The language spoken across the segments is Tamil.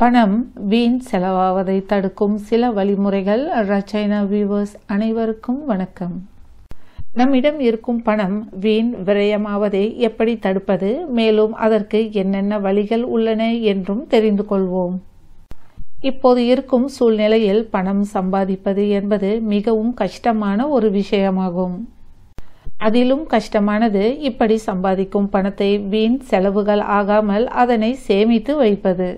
பணம் வீண் செலவாவதை தடுக்கும் சில வழிமுறைகள் ரச்சைனா வியூவர்ஸ் அனைவருக்கும் வணக்கம் நம்மிடம் இருக்கும் பணம் வீண் விரயமாவதை எப்படி தடுப்பது மேலும் அதற்கு என்னென்ன வழிகள் உள்ளன என்றும் தெரிந்து கொள்வோம் இப்போது இருக்கும் சூழ்நிலையில் பணம் சம்பாதிப்பது என்பது மிகவும் கஷ்டமான ஒரு விஷயமாகும் அதிலும் கஷ்டமானது இப்படி சம்பாதிக்கும் பணத்தை வீண் செலவுகள் ஆகாமல் அதனை சேமித்து வைப்பது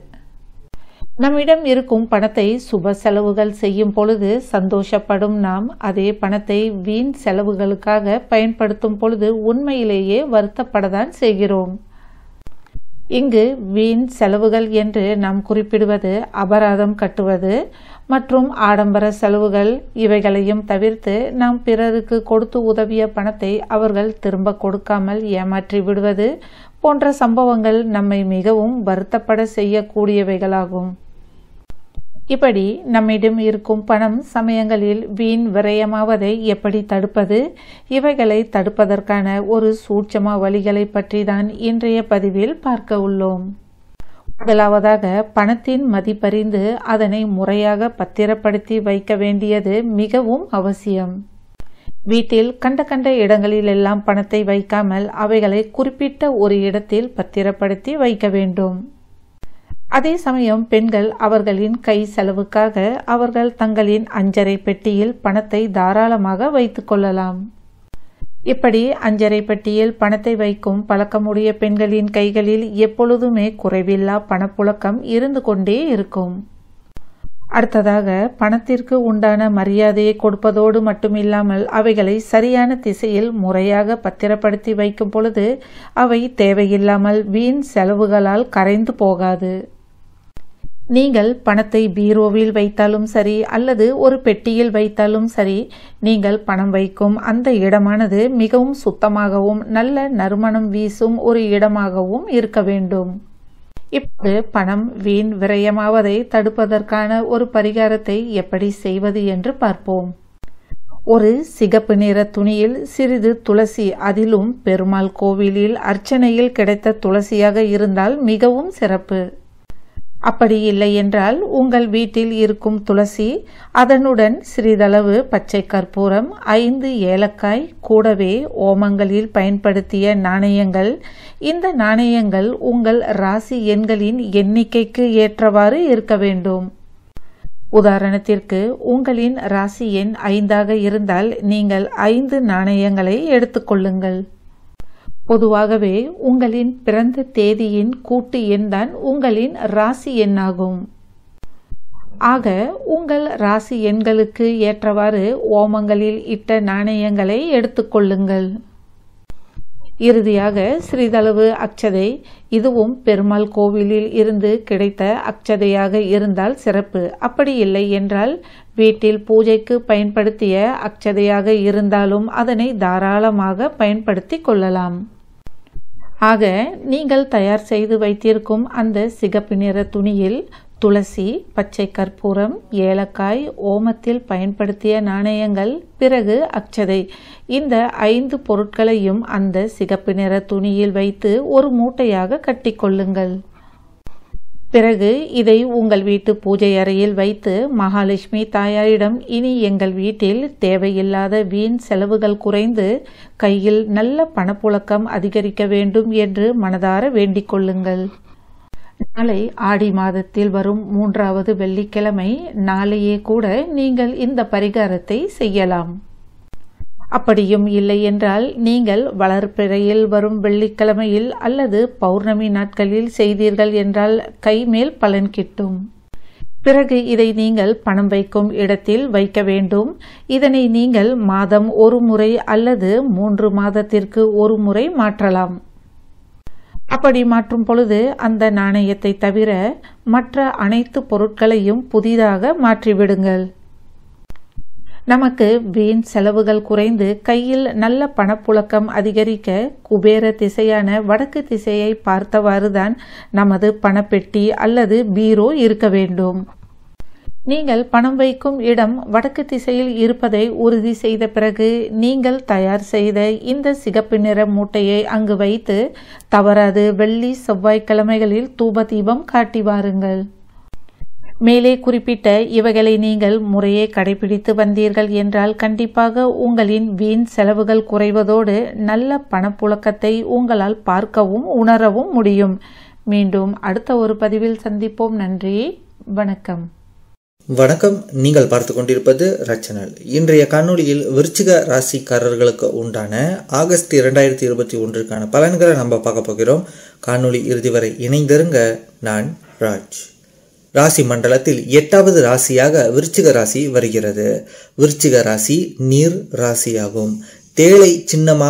நம்மிடம் இருக்கும் பணத்தை சுப செலவுகள் செய்யும் பொழுது சந்தோஷப்படும் நாம் அதே பணத்தை வீண் செலவுகளுக்காக பயன்படுத்தும் பொழுது உண்மையிலேயே வருத்தப்படத்தான் செய்கிறோம் இங்கு வீண் செலவுகள் என்று நாம் குறிப்பிடுவது அபராதம் கட்டுவது மற்றும் ஆடம்பர செலவுகள் இவைகளையும் தவிர்த்து நாம் பிறருக்கு கொடுத்து உதவிய பணத்தை அவர்கள் திரும்ப கொடுக்காமல் ஏமாற்றி விடுவது போன்ற சம்பவங்கள் நம்மை மிகவும் வருத்தப்பட செய்யக்கூடியவைகளாகும் இப்படி நம்மிடம் இருக்கும் பணம் சமயங்களில் வீண் விரயமாவதை எப்படி தடுப்பது இவைகளை தடுப்பதற்கான ஒரு சூட்சமா வழிகளை பற்றி தான் இன்றைய பதிவில் பார்க்க உள்ளோம் முதலாவதாக பணத்தின் மதிப்பறிந்து அதனை முறையாக பத்திரப்படுத்தி வைக்க வேண்டியது மிகவும் அவசியம் வீட்டில் கண்ட கண்ட இடங்களிலெல்லாம் பணத்தை வைக்காமல் அவைகளை குறிப்பிட்ட ஒரு இடத்தில் பத்திரப்படுத்தி வைக்க வேண்டும் அதே சமயம் பெண்கள் அவர்களின் கை செலவுக்காக அவர்கள் தங்களின் அஞ்சரை பெட்டியில் பணத்தை தாராளமாக வைத்து கொள்ளலாம் இப்படி அஞ்சரை பெட்டியில் பணத்தை வைக்கும் பழக்கமுடைய பெண்களின் கைகளில் எப்பொழுதுமே குறைவில்லா பணப்புழக்கம் இருந்து கொண்டே இருக்கும் அடுத்ததாக பணத்திற்கு உண்டான மரியாதையை கொடுப்பதோடு மட்டுமில்லாமல் அவைகளை சரியான திசையில் முறையாக பத்திரப்படுத்தி வைக்கும் பொழுது அவை தேவையில்லாமல் வீண் செலவுகளால் கரைந்து போகாது நீங்கள் பணத்தை பீரோவில் வைத்தாலும் சரி அல்லது ஒரு பெட்டியில் வைத்தாலும் சரி நீங்கள் பணம் வைக்கும் அந்த இடமானது மிகவும் சுத்தமாகவும் நல்ல நறுமணம் வீசும் ஒரு இடமாகவும் இருக்க வேண்டும் இப்போது பணம் வீண் விரயமாவதை தடுப்பதற்கான ஒரு பரிகாரத்தை எப்படி செய்வது என்று பார்ப்போம் ஒரு சிகப்பு நிற துணியில் சிறிது துளசி அதிலும் பெருமாள் கோவிலில் அர்ச்சனையில் கிடைத்த துளசியாக இருந்தால் மிகவும் சிறப்பு அப்படி இல்லை என்றால் உங்கள் வீட்டில் இருக்கும் துளசி அதனுடன் சிறிதளவு பச்சை கற்பூரம் ஐந்து ஏலக்காய் கூடவே ஓமங்களில் பயன்படுத்திய நாணயங்கள் இந்த நாணயங்கள் உங்கள் ராசி எண்களின் எண்ணிக்கைக்கு ஏற்றவாறு இருக்க வேண்டும் உதாரணத்திற்கு உங்களின் ராசி எண் ஐந்தாக இருந்தால் நீங்கள் ஐந்து நாணயங்களை எடுத்துக்கொள்ளுங்கள் பொதுவாகவே உங்களின் பிறந்த தேதியின் கூட்டு எண்தான் உங்களின் ராசி எண்ணாகும் ஆக உங்கள் ராசி எண்களுக்கு ஏற்றவாறு ஓமங்களில் இட்ட நாணயங்களை எடுத்துக்கொள்ளுங்கள் இறுதியாக சிறிதளவு அச்சதை இதுவும் பெருமாள் கோவிலில் இருந்து கிடைத்த அக்ஷதையாக இருந்தால் சிறப்பு அப்படி இல்லை என்றால் வீட்டில் பூஜைக்கு பயன்படுத்திய அச்சதையாக இருந்தாலும் அதனை தாராளமாக பயன்படுத்தி கொள்ளலாம் ஆக நீங்கள் தயார் செய்து வைத்திருக்கும் அந்த சிகப்பு நிற துணியில் துளசி பச்சை கற்பூரம் ஏலக்காய் ஓமத்தில் பயன்படுத்திய நாணயங்கள் பிறகு அக்ஷதை இந்த ஐந்து பொருட்களையும் அந்த சிகப்பு நிற துணியில் வைத்து ஒரு மூட்டையாக கட்டிக்கொள்ளுங்கள் பிறகு இதை உங்கள் வீட்டு பூஜை அறையில் வைத்து மகாலட்சுமி தாயாரிடம் இனி எங்கள் வீட்டில் தேவையில்லாத வீண் செலவுகள் குறைந்து கையில் நல்ல பணப்புழக்கம் அதிகரிக்க வேண்டும் என்று மனதார வேண்டிக் கொள்ளுங்கள் நாளை ஆடி மாதத்தில் வரும் மூன்றாவது வெள்ளிக்கிழமை நாளையே கூட நீங்கள் இந்த பரிகாரத்தை செய்யலாம் அப்படியும் இல்லை என்றால் நீங்கள் வளர்ப்பிறையில் வரும் வெள்ளிக்கிழமையில் அல்லது பௌர்ணமி நாட்களில் செய்தீர்கள் என்றால் கைமேல் பலன் கிட்டும் பிறகு இதை நீங்கள் பணம் வைக்கும் இடத்தில் வைக்க வேண்டும் இதனை நீங்கள் மாதம் ஒரு முறை அல்லது மூன்று மாதத்திற்கு ஒரு முறை மாற்றலாம் அப்படி மாற்றும் பொழுது அந்த நாணயத்தை தவிர மற்ற அனைத்து பொருட்களையும் புதிதாக மாற்றிவிடுங்கள் நமக்கு வீண் செலவுகள் குறைந்து கையில் நல்ல பணப்புழக்கம் அதிகரிக்க குபேர திசையான வடக்கு திசையை பார்த்தவாறுதான் நமது பணப்பெட்டி அல்லது பீரோ இருக்க வேண்டும் நீங்கள் பணம் வைக்கும் இடம் வடக்கு திசையில் இருப்பதை உறுதி செய்த பிறகு நீங்கள் தயார் செய்த இந்த சிகப்பு நிற மூட்டையை அங்கு வைத்து தவறாது வெள்ளி செவ்வாய்க்கிழமைகளில் தூப தீபம் காட்டி வாருங்கள் மேலே குறிப்பிட்ட இவைகளை நீங்கள் முறையே கடைபிடித்து வந்தீர்கள் என்றால் கண்டிப்பாக உங்களின் வீண் செலவுகள் குறைவதோடு நல்ல பணப்புழக்கத்தை உங்களால் பார்க்கவும் உணரவும் முடியும் மீண்டும் அடுத்த ஒரு பதிவில் சந்திப்போம் நன்றி வணக்கம் வணக்கம் நீங்கள் பார்த்து கொண்டிருப்பது ரச்சனல் இன்றைய காணொலியில் விருச்சிக ராசிக்காரர்களுக்கு உண்டான ஆகஸ்ட் இரண்டாயிரத்தி இருபத்தி ஒன்றுக்கான பலன்களை நம்ம பார்க்க போகிறோம் காணொலி இறுதி வரை இணைந்திருங்க நான் ராஜ் ராசி மண்டலத்தில் எட்டாவது ராசியாக விருச்சிக ராசி வருகிறது விருச்சிக ராசி நீர் ராசியாகும் தேளை சின்னமாக